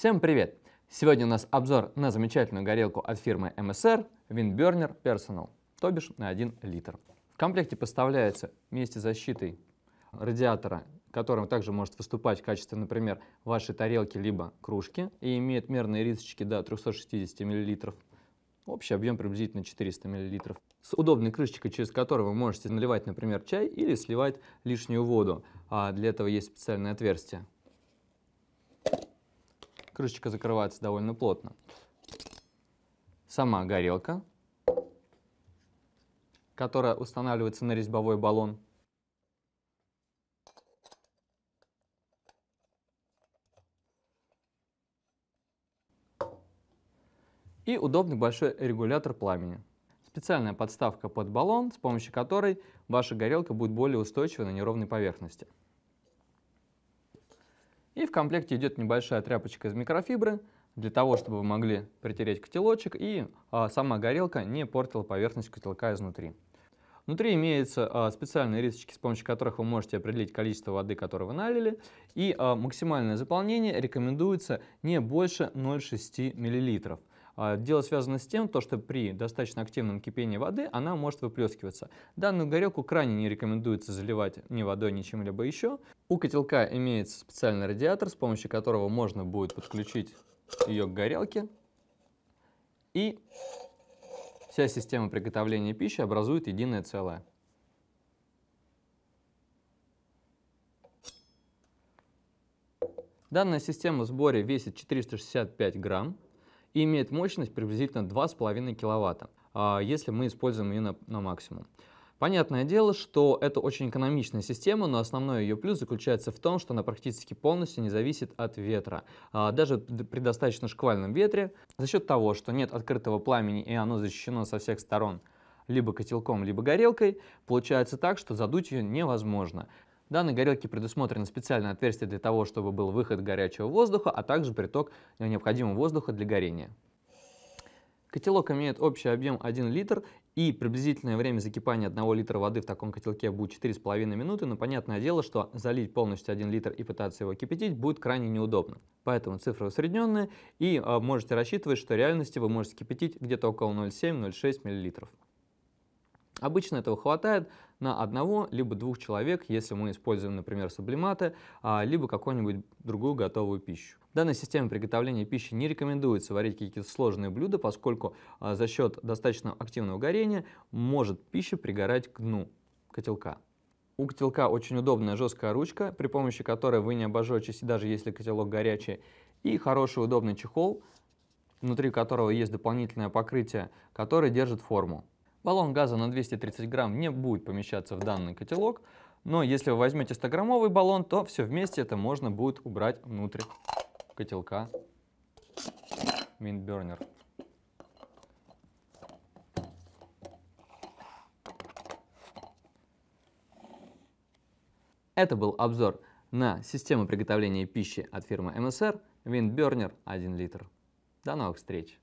Всем привет! Сегодня у нас обзор на замечательную горелку от фирмы MSR Windburner Personal, то бишь на 1 литр. В комплекте поставляется вместе с защитой радиатора, которым также может выступать в качестве, например, вашей тарелки либо кружки и имеет мерные рисочки до 360 мл. Общий объем приблизительно 400 мл. С удобной крышечкой, через которую вы можете наливать, например, чай или сливать лишнюю воду. А для этого есть специальное отверстие крышечка закрывается довольно плотно. Сама горелка, которая устанавливается на резьбовой баллон. И удобный большой регулятор пламени. Специальная подставка под баллон, с помощью которой ваша горелка будет более устойчива на неровной поверхности. И в комплекте идет небольшая тряпочка из микрофибры, для того, чтобы вы могли притереть котелочек и а, сама горелка не портила поверхность котелка изнутри. Внутри имеются а, специальные рисочки, с помощью которых вы можете определить количество воды, которую вы налили. И а, максимальное заполнение рекомендуется не больше 0,6 мл. А, дело связано с тем, то, что при достаточно активном кипении воды она может выплескиваться. Данную горелку крайне не рекомендуется заливать ни водой, ни чем-либо еще, у котелка имеется специальный радиатор, с помощью которого можно будет подключить ее к горелке. И вся система приготовления пищи образует единое целое. Данная система в сборе весит 465 грамм и имеет мощность приблизительно 2,5 киловатта, а, если мы используем ее на, на максимум. Понятное дело, что это очень экономичная система, но основной ее плюс заключается в том, что она практически полностью не зависит от ветра. А, даже при достаточно шквальном ветре, за счет того, что нет открытого пламени и оно защищено со всех сторон либо котелком, либо горелкой, получается так, что задуть ее невозможно. В данной горелке предусмотрено специальное отверстие для того, чтобы был выход горячего воздуха, а также приток необходимого воздуха для горения. Котелок имеет общий объем 1 литр и приблизительное время закипания 1 литра воды в таком котелке будет 4,5 минуты, но понятное дело, что залить полностью 1 литр и пытаться его кипятить будет крайне неудобно. Поэтому цифры усредненные и а, можете рассчитывать, что в реальности вы можете кипятить где-то около 0,7-0,6 миллилитров. Обычно этого хватает на одного либо двух человек, если мы используем, например, сублиматы, а, либо какую-нибудь другую готовую пищу. В данной системе приготовления пищи не рекомендуется варить какие-то сложные блюда, поскольку а, за счет достаточно активного горения может пища пригорать к дну котелка. У котелка очень удобная жесткая ручка, при помощи которой вы не обожжетесь, даже если котелок горячий, и хороший удобный чехол, внутри которого есть дополнительное покрытие, которое держит форму. Баллон газа на 230 грамм не будет помещаться в данный котелок, но если вы возьмете 100-граммовый баллон, то все вместе это можно будет убрать внутрь котелка Windburner. Это был обзор на систему приготовления пищи от фирмы MSR Windburner 1 литр. До новых встреч!